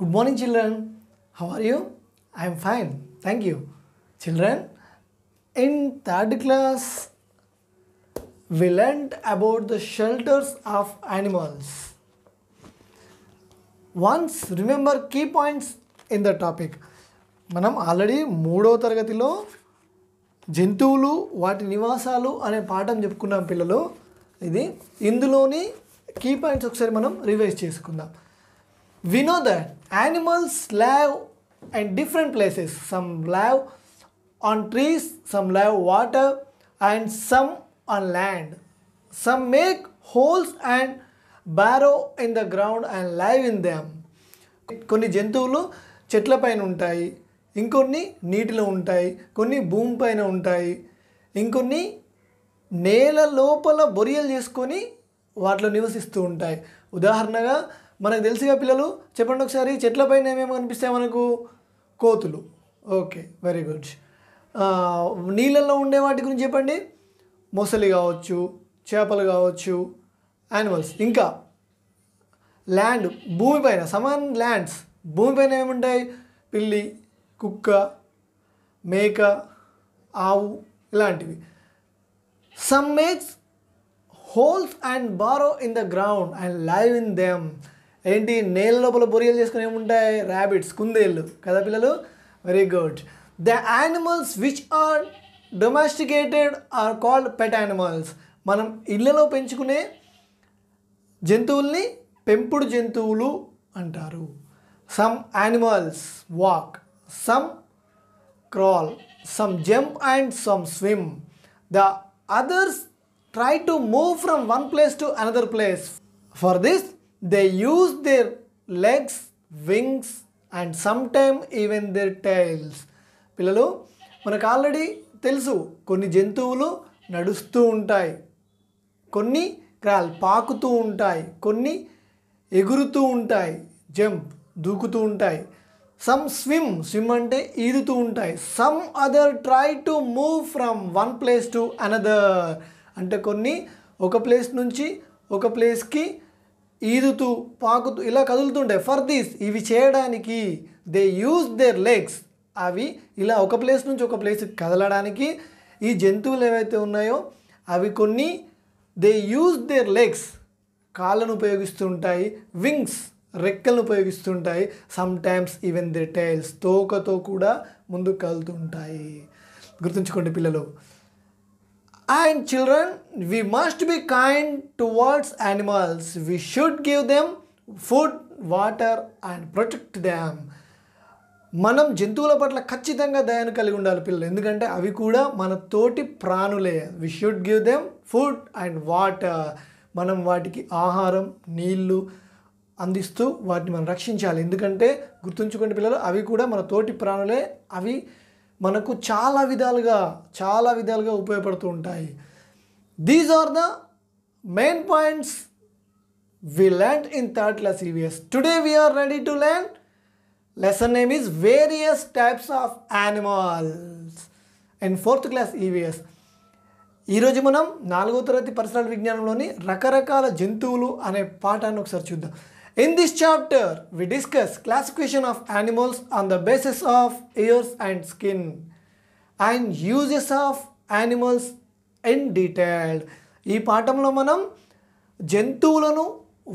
Good morning, children. How are you? I am fine. Thank you. Children, in third class, we learned about the shelters of animals. Once remember key points in the topic. మనం already మూడవ తరగతిలో జంతువులు వాటి నివాసాలు అనే పాఠం చెప్పుకున్నాం పిల్లలు ఇది ఇందులోని కీ పాయింట్స్ ఒకసారి మనం రివైజ్ చేసుకుందాం We know that animals live in different places. Some live on trees, some live water, and some on land. Some make holes and burrow in the ground and live in them. కొన్ని జంతువులు చెట్ల పైన ఉంటాయి ఇంకొన్ని నీటిలో ఉంటాయి కొన్ని భూమి పైన ఉంటాయి ఇంకొన్ని నేల లోపల బొరియలు చేసుకొని వాటిలో నివసిస్తూ ఉంటాయి ఉదాహరణగా మనకు తెలుసుగా పిల్లలు చెప్పండి ఒకసారి చెట్ల పైన ఏమేమి కనిపిస్తాయి మనకు కోతులు ఓకే వెరీ గుడ్ నీళ్ళల్లో ఉండే వాటి గురించి చెప్పండి మొసలి కావచ్చు చేపలు కావచ్చు యానిమల్స్ ఇంకా ల్యాండ్ భూమిపైన సమాన్ ల్యాండ్స్ భూమిపైన ఏముంటాయి పిల్లి కుక్క మేక ఆవు ఇలాంటివి some makes holes and borrow in the ground and live in them ఏంటి నేల లోపల బొరియలు చేసుకుని ఏముంటాయి ర్యాబిట్స్ కుందేళ్ళు కదా పిల్లలు very good the animals which are domesticated are called pet animals మనం ఇళ్ళలో పెంచుకునే జంతువుల్ని పెంపుడు జంతువులు అంటారు some animals walk some crawl some jump and some swim the others try to move from one place to another place for this they use their legs wings and some time even their tails పిల్లలు మనకు already తెలుసు కొన్ని జంతువులు నడుస్తూ ఉంటాయి కొన్ని crawl పాకుతూ ఉంటాయి కొన్ని ఎగురుతూ ఉంటాయి జంప్ దూకుతూ ఉంటాయి సమ్ స్విమ్ స్విమ్ అంటే ఈదుతూ ఉంటాయి some other try to move from one place to another అంటే కొన్ని ఒక ప్లేస్ నుంచి ఒక ప్లేస్కి ఈదుతూ పాకుతూ ఇలా కదులుతుంటాయి ఫర్ దిస్ ఇవి చేయడానికి దే యూజ్ దేర్ లెగ్స్ అవి ఇలా ఒక ప్లేస్ నుంచి ఒక ప్లేస్కి కదలడానికి ఈ జంతువులు ఏవైతే ఉన్నాయో అవి కొన్ని దే యూజ్ దేర్ లెగ్స్ కాళ్ళను ఉపయోగిస్తుంటాయి వింగ్స్ రెక్కలను ఉపయోగిస్తుంటాయి సమ్టైమ్స్ ఈవెన్ దే టైల్స్ తోకతో కూడా ముందుకు కదులుతుంటాయి గుర్తుంచుకోండి పిల్లలు children children, must be kind towards animals we should give them food water and protect them మనం జంతువుల పట్ల ఖచ్చితంగా దయాన్ని కలిగి ఉండాలి పిల్లలు ఎందుకంటే అవి కూడా మన తోటి ప్రాణులే we should give them food and water మనం వాటికి ఆహారం నీళ్లు అందిస్తూ వాటిని మనం రక్షించాలి ఎందుకంటే గుర్తుంచుకోండి పిల్లలు అవి కూడా మన తోటి ప్రాణులే అవి మనకు చాలా విధాలుగా చాలా విధాలుగా ఉపయోగపడుతూ ఉంటాయి these are the main points we learned in third class EVS today we're ready to learn lesson name is various types of animals and fourth class EVS ఈరోజు మనం నాలుగో తరగతి పరిసరాల విజ్ఞానంలోని రకరకాల జంతువులు అనే పాఠాన్ని ఒకసారి చూద్దాం in this chapter we discuss classification of animals on the basis of ears and skin and uses of animals in detailed ఈ పాఠంలో మనం జంతువులను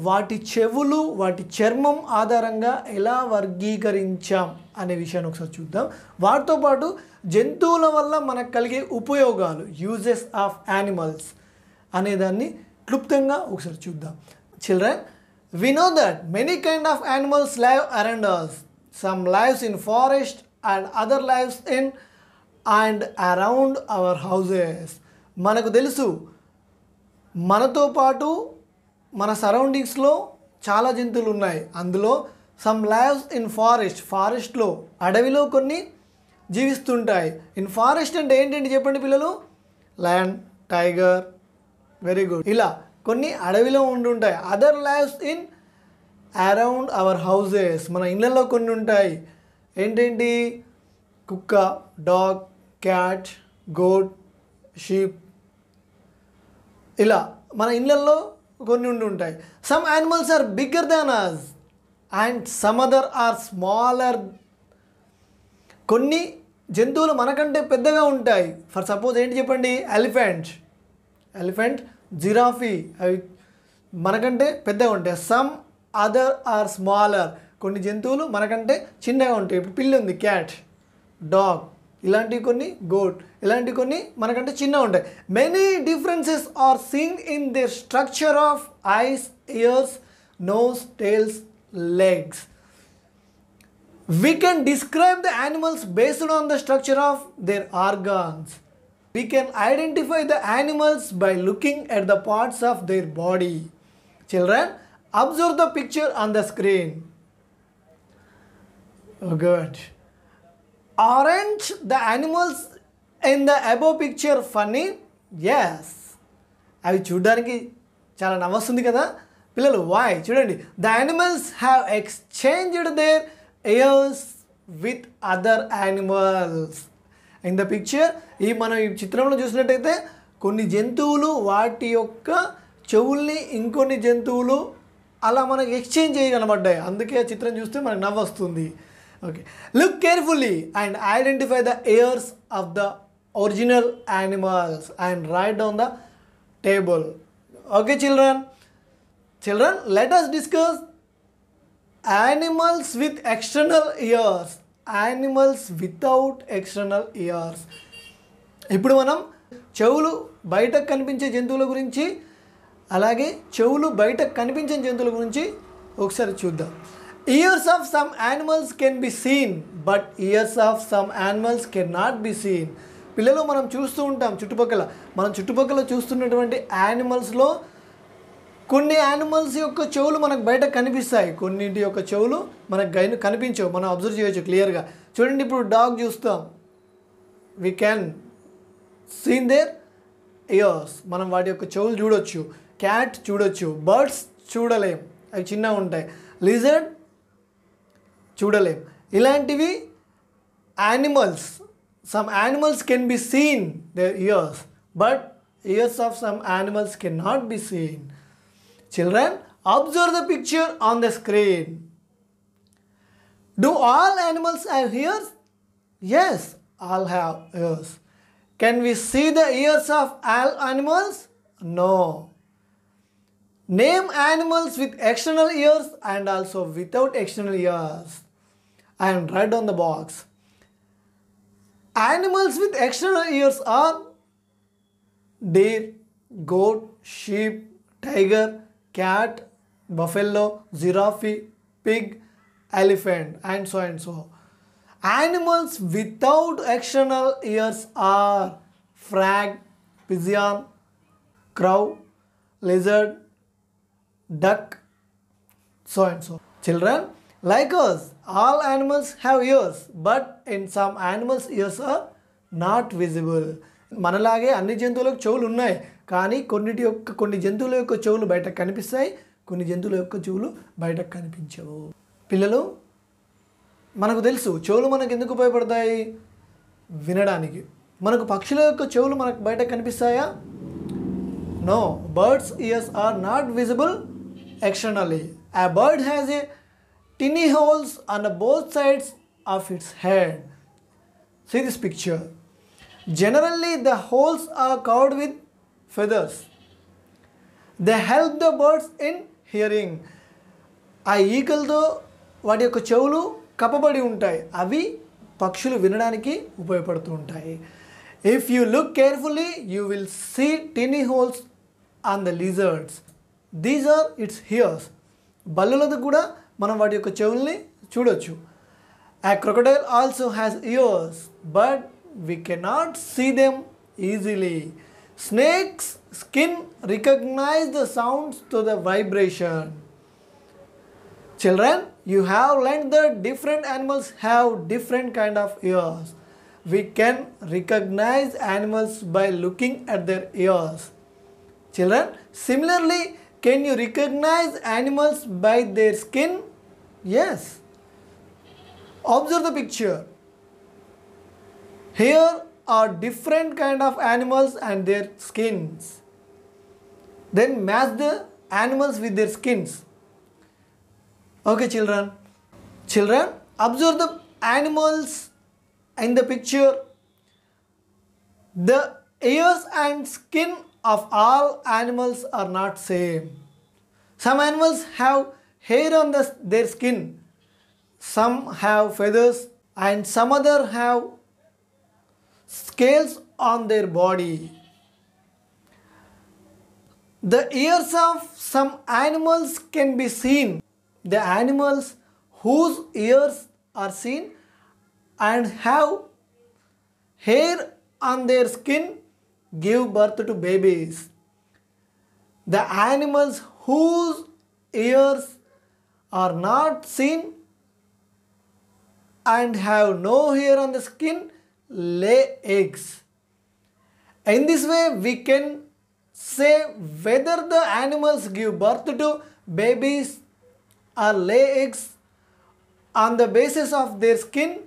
వాటి చెవులు వాటి చర్మం ఆధారంగా ఎలా వర్గీకరించాం అనే విషయాన్ని ఒకసారి చూద్దాం వాటితో పాటు జంతువుల వల్ల మనకు కలిగే ఉపయోగాలు యూజెస్ ఆఫ్ యానిమల్స్ అనేదాన్ని క్లుప్తంగా ఒకసారి చూద్దాం children We know that many kind of animals live around us. Some lives in forest and other lives in and around our houses మనకు తెలుసు మనతో పాటు మన సరౌండింగ్స్లో చాలా జంతువులు ఉన్నాయి అందులో సమ్ లైవ్స్ ఇన్ ఫారెస్ట్ ఫారెస్ట్లో అడవిలో కొన్ని జీవిస్తుంటాయి ఇన్ ఫారెస్ట్ అంటే ఏంటంటే చెప్పండి పిల్లలు ల్యాండ్ టైగర్ వెరీ గుడ్ ఇలా కొన్ని అడవిలో ఉండి ఉంటాయి other lives in around our houses మన ఇళ్ళల్లో కొన్ని ఉంటాయి ఏంటేంటి కుక్క డాగ్ క్యాట్ గోట్ షీప్ ఇలా మన ఇళ్ళల్లో కొన్ని ఉంటాయి some animals are bigger than us and some other are smaller కొన్ని జంతువులు మనకంటే పెద్దగా ఉంటాయి ఫర్ సపోజ్ ఏంటి చెప్పండి ఎలిఫెంట్ ఎలిఫెంట్ జిరాఫీ అవి మనకంటే పెద్దగా ఉంటాయి సమ్ అదర్ ఆర్ స్మాలర్ కొన్ని జంతువులు మనకంటే చిన్నగా ఉంటాయి ఇప్పుడు పిల్లి ఉంది క్యాట్ డాగ్ ఇలాంటివి కొన్ని గోట్ ఇలాంటివి కొన్ని మనకంటే చిన్నగా ఉంటాయి many differences are seen in the structure of eyes ears nose tails legs we can describe the animals based on the structure of their organs We can identify the animals by looking at the parts of their body. Children, observe the picture on the screen. Oh, good. Aren't the animals in the above picture funny? Yes. అవి చూడడానికి చాలా నవ్వొస్తుంది కదా పిల్లలు why చూడండి the animals have exchanged their ears with other animals in the picture ఈ మనం ఈ చిత్రంలో చూసినట్టయితే కొన్ని జంతువులు వాటి యొక్క చెవుల్ని ఇంకొన్ని జంతువులు అలా మనకు ఎక్స్చేంజ్ చేయగలబడ్డాయి అందుకే ఆ చిత్రం చూస్తే మనకు నవ్వొస్తుంది okay look carefully and identify the ears of the original animals and write on the table okay children children let us discuss animals with external ears animals without external ears ఇప్పుడు మనం చెవులు బయటకు కనిపించే జంతువుల గురించి అలాగే చెవులు బయటకు కనిపించే జంతువుల గురించి ఒకసారి చూద్దాం ears of some animals can be seen but ears of some animals can not be seen పిల్లలు మనం చూస్తూ ఉంటాం చుట్టుపక్కల మనం చుట్టుపక్కల చూస్తున్నటువంటి యానిమల్స్లో కొన్ని యానిమల్స్ యొక్క చెవులు మనకు బయట కనిపిస్తాయి కొన్నింటి యొక్క చెవులు మనకు గైన్ కనిపించవు మనం అబ్జర్వ్ చేయొచ్చు క్లియర్గా చూడండి ఇప్పుడు డాగ్ చూస్తాం we can seen their ears మనం వాటి యొక్క చెవులు చూడొచ్చు క్యాట్ చూడొచ్చు బర్డ్స్ చూడలేం అవి చిన్నగా ఉంటాయి లిజర్డ్ చూడలేం ఇలాంటివి animals some animals can be seen their ears but ears of some animals can not be seen Children, observe the picture on the screen. Do all animals have ears? Yes, all have ears. Can we see the ears of all animals? No. Name animals with external ears and also without external ears. And write on the box. Animals with external ears are deer, goat, sheep, tiger, cat, buffalo, giraffe, pig, elephant and so and so. Animals without external ears are frog, pigeon, crow, lizard, duck, so and so. Children, like us, all animals have ears, but in some animals ears are not visible. మనలాగే అన్ని జంతువులకు చెవులు ఉన్నాయి కానీ కొన్నిటి యొక్క కొన్ని జంతువుల యొక్క చెవులు బయటకు కనిపిస్తాయి కొన్ని జంతువుల యొక్క చెవులు బయటకు కనిపించవు పిల్లలు మనకు తెలుసు చెవులు మనకు ఎందుకు ఉపయోగపడతాయి వినడానికి మనకు పక్షుల యొక్క చెవులు మనకు బయట కనిపిస్తాయా no birds ears are not visible externally a bird has a tiny holes and both sides of its head see this picture generally the holes are covered with feathers they help the birds in hearing ఆ ఈకలతో వాటి యొక్క చెవులు కప్పబడి ఉంటాయి అవి పక్షులు వినడానికి ఉపయోగపడుతూ ఉంటాయి if you look carefully you will see tiny holes on the lizards these are its ears బల్లులతో కూడా మనం వాటి యొక్క చెవుల్ని చూడొచ్చు a crocodile also has ears but we cannot see them easily Snake's skin recognize the sounds to the vibration. Children, you have learned that different animals have different kind of ears. We can recognize animals by looking at their ears. Children, similarly, can you recognize animals by their skin? Yes. Observe the picture. Here are different kind of animals and their skins. Then match the animals with their skins. Okay children. Children, observe the animals in the picture. The ears and skin of all animals are not same. Some animals have hair on the, their skin. Some have feathers and some other have scales on their body. The ears of some animals can be seen. The animals whose ears are seen and have hair on their skin give birth to babies. The animals whose ears are not seen and have no hair on the skin lay eggs. In this way, we can say whether the animals give birth to babies or lay eggs on the basis of their skin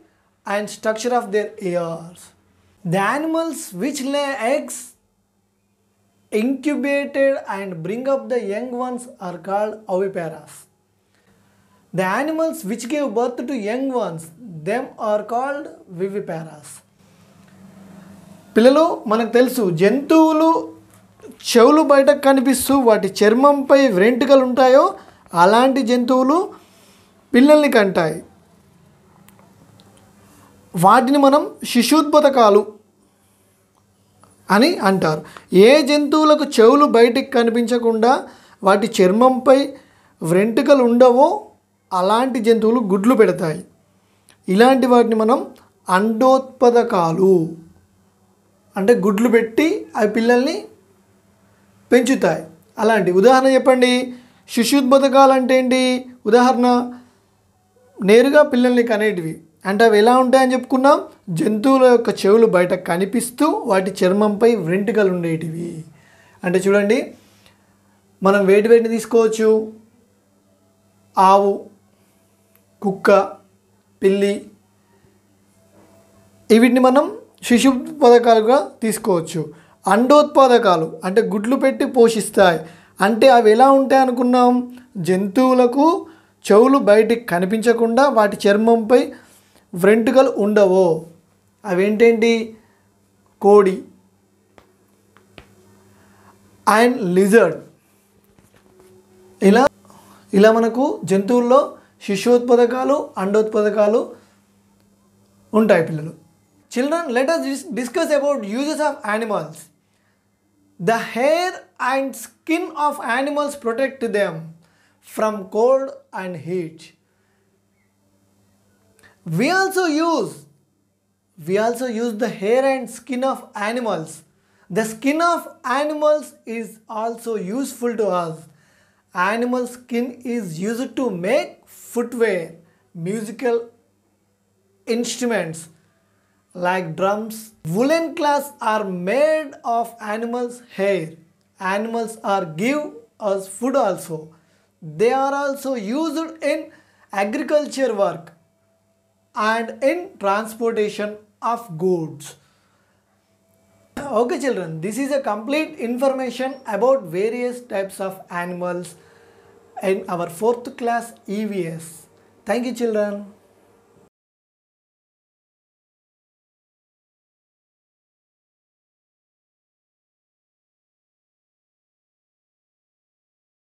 and structure of their ears. The animals which lay eggs incubated and bring up the young ones are called oviparous. The animals which give birth to young ones, them are called viviparous. పిల్లలు మనకు తెలుసు జంతువులు చెవులు బయటకు కనిపిస్తూ వాటి చర్మంపై వ్రెంటుకలు ఉంటాయో అలాంటి జంతువులు పిల్లల్ని కంటాయి వాటిని మనం శిశుద్బతకాలు అని అంటారు ఏ జంతువులకు చెవులు బయటికి కనిపించకుండా వాటి చర్మంపై వ్రెంటుకలు ఉండవో అలాంటి జంతువులు గుడ్లు పెడతాయి ఇలాంటి వాటిని మనం అండోత్పదకాలు అంటే గుడ్లు పెట్టి అవి పిల్లల్ని పెంచుతాయి అలాంటి ఉదాహరణ చెప్పండి శిశుద్బతకాలు అంటే ఏంటి ఉదాహరణ నేరుగా పిల్లల్ని కనేటివి అంటే అవి ఎలా ఉంటాయని చెప్పుకున్నాం జంతువుల యొక్క చెవులు బయట కనిపిస్తూ వాటి చర్మంపై వెంట్రుకలు ఉండేటివి అంటే చూడండి మనం వేటి వేటిని తీసుకోవచ్చు ఆవు కుక్క పిల్లి వీటిని మనం శిశు పథకాలుగా తీసుకోవచ్చు అండోత్పాదకాలు అంటే గుడ్లు పెట్టి పోషిస్తాయి అంటే అవి ఎలా ఉంటాయి అనుకున్నాం జంతువులకు చెవులు బయటికి కనిపించకుండా వాటి చర్మంపై వెంట్రుకలు ఉండవు అవేంటేంటి కోడి అండ్ లిజర్డ్ ఇలా ఇలా మనకు జంతువుల్లో శిశుోత్పాదకాలు అండోత్పాదకాలు ఉంటాయి పిల్లలు Children, let us discuss about uses of animals. The hair and skin of animals protect them from cold and heat. We also use we also use the hair and skin of animals. The skin of animals is also useful to us. Animal skin is used to make footwear, musical instruments, like drums. Woolen cloths are made of animals' hair. Animals are give us food also. They are also used in agriculture work and in transportation of goods. Okay children, this is a complete information about various types of animals in our 4th class EVS. Thank you children.